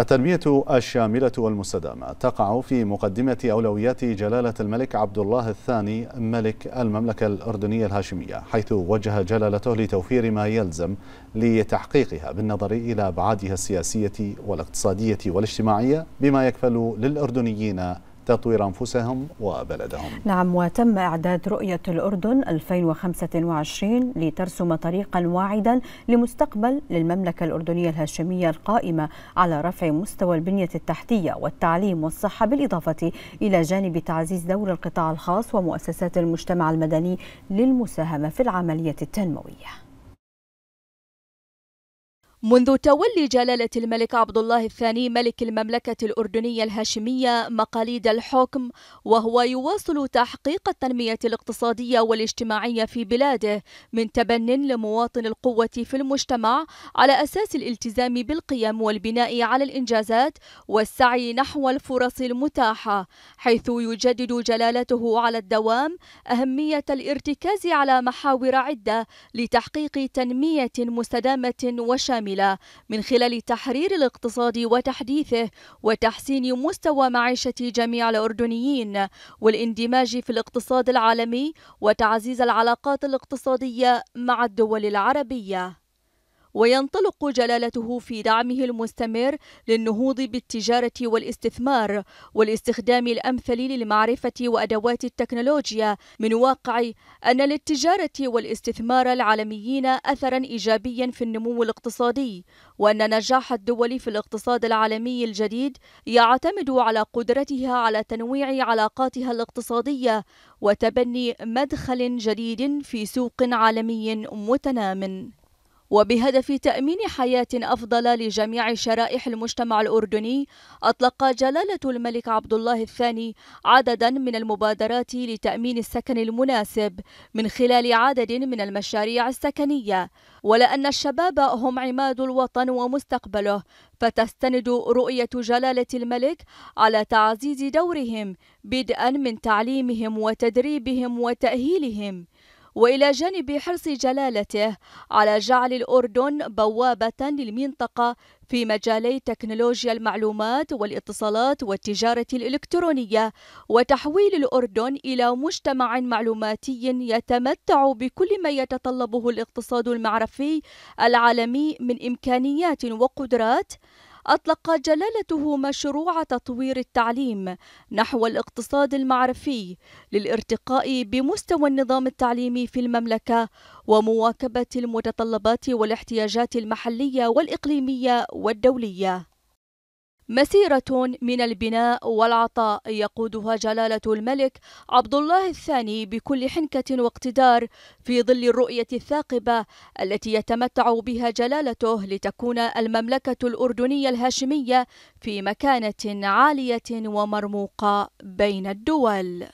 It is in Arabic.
التنمية الشاملة والمستدامة تقع في مقدمة أولويات جلالة الملك عبد الله الثاني ملك المملكة الأردنية الهاشمية حيث وجه جلالته لتوفير ما يلزم لتحقيقها بالنظر إلى أبعادها السياسية والاقتصادية والاجتماعية بما يكفل للأردنيين تطوير أنفسهم وبلدهم نعم وتم إعداد رؤية الأردن 2025 لترسم طريقا واعدا لمستقبل للمملكة الأردنية الهاشمية القائمة على رفع مستوى البنية التحتية والتعليم والصحة بالإضافة إلى جانب تعزيز دور القطاع الخاص ومؤسسات المجتمع المدني للمساهمة في العملية التنموية منذ تولي جلالة الملك عبد الله الثاني ملك المملكة الأردنية الهاشمية مقاليد الحكم وهو يواصل تحقيق التنمية الاقتصادية والاجتماعية في بلاده من تبن لمواطن القوة في المجتمع على أساس الالتزام بالقيم والبناء على الإنجازات والسعي نحو الفرص المتاحة حيث يجدد جلالته على الدوام أهمية الارتكاز على محاور عدة لتحقيق تنمية مستدامة وشاملة كاملة من خلال تحرير الاقتصاد وتحديثه وتحسين مستوى معيشة جميع الأردنيين والاندماج في الاقتصاد العالمي وتعزيز العلاقات الاقتصادية مع الدول العربية وينطلق جلالته في دعمه المستمر للنهوض بالتجارة والاستثمار والاستخدام الأمثل للمعرفة وأدوات التكنولوجيا من واقع أن للتجارة والاستثمار العالميين أثرا إيجابيا في النمو الاقتصادي وأن نجاح الدول في الاقتصاد العالمي الجديد يعتمد على قدرتها على تنويع علاقاتها الاقتصادية وتبني مدخل جديد في سوق عالمي متنام وبهدف تأمين حياة أفضل لجميع شرائح المجتمع الأردني أطلق جلالة الملك عبد الله الثاني عددا من المبادرات لتأمين السكن المناسب من خلال عدد من المشاريع السكنية ولأن الشباب هم عماد الوطن ومستقبله فتستند رؤية جلالة الملك على تعزيز دورهم بدءا من تعليمهم وتدريبهم وتأهيلهم والى جانب حرص جلالته على جعل الاردن بوابه للمنطقه في مجالي تكنولوجيا المعلومات والاتصالات والتجاره الالكترونيه وتحويل الاردن الى مجتمع معلوماتي يتمتع بكل ما يتطلبه الاقتصاد المعرفي العالمي من امكانيات وقدرات أطلق جلالته مشروع تطوير التعليم نحو الاقتصاد المعرفي للارتقاء بمستوى النظام التعليمي في المملكة ومواكبة المتطلبات والاحتياجات المحلية والإقليمية والدولية مسيرة من البناء والعطاء يقودها جلالة الملك عبد الله الثاني بكل حنكة واقتدار في ظل الرؤية الثاقبة التي يتمتع بها جلالته لتكون المملكة الأردنية الهاشمية في مكانة عالية ومرموقة بين الدول